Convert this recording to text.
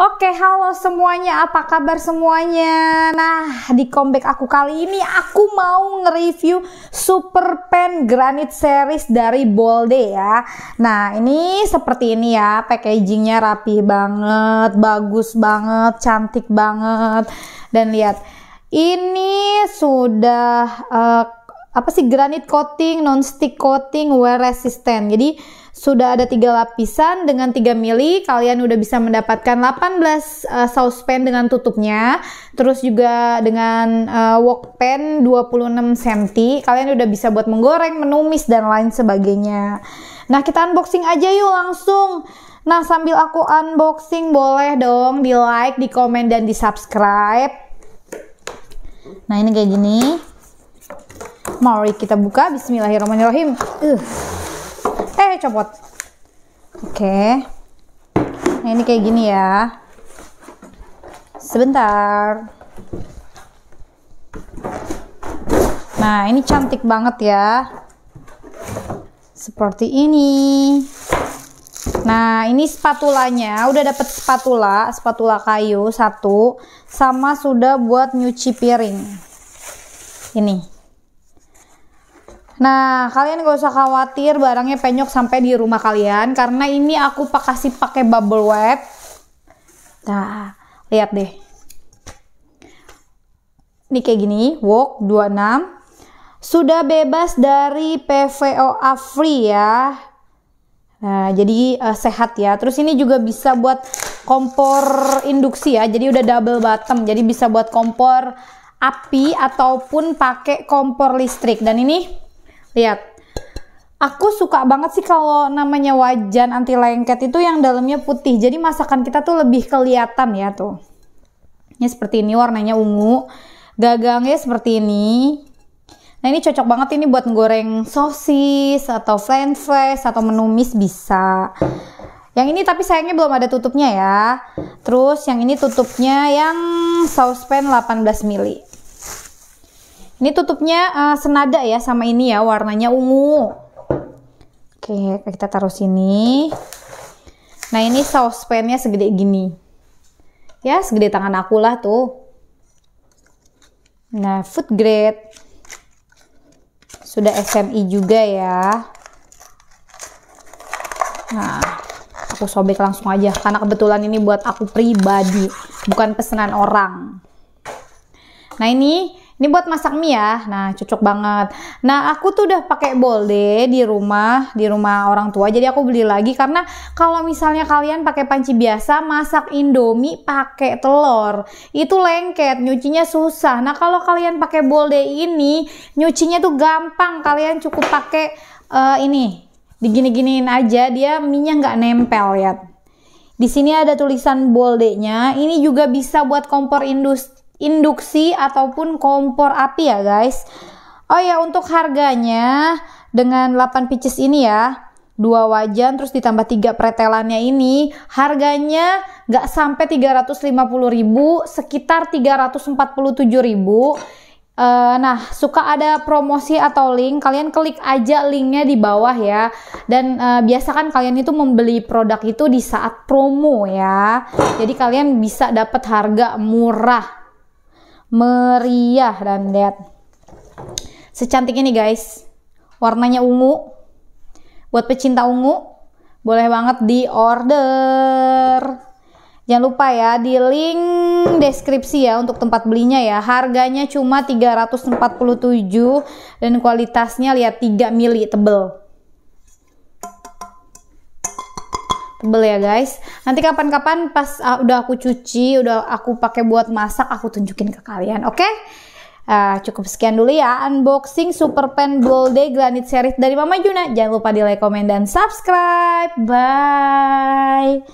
Oke, halo semuanya. Apa kabar semuanya? Nah, di comeback aku kali ini aku mau nge-review Super Pen Granite Series dari Bolde ya. Nah, ini seperti ini ya. Packagingnya rapi banget, bagus banget, cantik banget. Dan lihat, ini sudah uh, apa sih granite coating, non-stick coating, wear resistant. Jadi sudah ada tiga lapisan dengan 3 mili kalian udah bisa mendapatkan 18 uh, eh, saucepan dengan tutupnya terus juga dengan uh, wok pan 26 cm kalian udah bisa buat menggoreng menumis dan lain sebagainya nah kita unboxing aja yuk langsung nah sambil aku unboxing boleh dong di like di komen dan di subscribe nah ini kayak gini Mari kita buka. Bismillahirrahmanirrahim. Uh. Eh, copot. Oke. Okay. Nah, ini kayak gini ya. Sebentar. Nah, ini cantik banget ya. Seperti ini. Nah, ini spatulanya. Udah dapet spatula, spatula kayu satu, sama sudah buat nyuci piring. Ini. Nah, kalian gak usah khawatir barangnya penyok sampai di rumah kalian karena ini aku kasih pakai bubble wrap. Nah, lihat deh. Ini kayak gini, walk 26. Sudah bebas dari PVOA free ya. Nah, jadi uh, sehat ya. Terus ini juga bisa buat kompor induksi ya. Jadi udah double bottom. Jadi bisa buat kompor api ataupun pakai kompor listrik. Dan ini Lihat. Aku suka banget sih kalau namanya wajan anti lengket itu yang dalamnya putih. Jadi masakan kita tuh lebih kelihatan ya tuh. Ini seperti ini warnanya ungu. Gagangnya seperti ini. Nah ini cocok banget ini buat goreng sosis atau french fries atau menumis bisa. Yang ini tapi sayangnya belum ada tutupnya ya. Terus yang ini tutupnya yang saucepan 18 mili. Ini tutupnya uh, senada ya sama ini ya, warnanya ungu. Oke, kita taruh sini. Nah, ini saucepannya segede gini. Ya, segede tangan aku lah tuh. Nah, food grade. Sudah SMI juga ya. Nah, aku sobek langsung aja karena kebetulan ini buat aku pribadi, bukan pesanan orang. Nah, ini ini buat masak mie ya. Nah, cocok banget. Nah, aku tuh udah pakai bolde di rumah, di rumah orang tua. Jadi aku beli lagi karena kalau misalnya kalian pakai panci biasa masak Indomie pakai telur, itu lengket, nyucinya susah. Nah, kalau kalian pakai bolde ini, nyucinya tuh gampang. Kalian cukup pakai uh, ini, digini-giniin aja dia minyak nggak nempel ya. Di sini ada tulisan bolde nya. Ini juga bisa buat kompor industri induksi ataupun kompor api ya guys. Oh ya untuk harganya dengan 8 pieces ini ya dua wajan terus ditambah tiga pretelannya ini harganya nggak sampai 350.000 sekitar 347.000 Uh, eh, nah, suka ada promosi atau link, kalian klik aja linknya di bawah ya. Dan uh, eh, biasakan kalian itu membeli produk itu di saat promo ya. Jadi kalian bisa dapat harga murah meriah dan lihat secantik ini guys warnanya ungu buat pecinta ungu boleh banget di order jangan lupa ya di link deskripsi ya untuk tempat belinya ya harganya cuma 347 dan kualitasnya lihat 3 mili tebel tebel ya guys nanti kapan-kapan pas uh, udah aku cuci udah aku pakai buat masak aku tunjukin ke kalian oke okay? uh, cukup sekian dulu ya unboxing super pen blow day granit series dari mama Juna jangan lupa di like komen, dan subscribe bye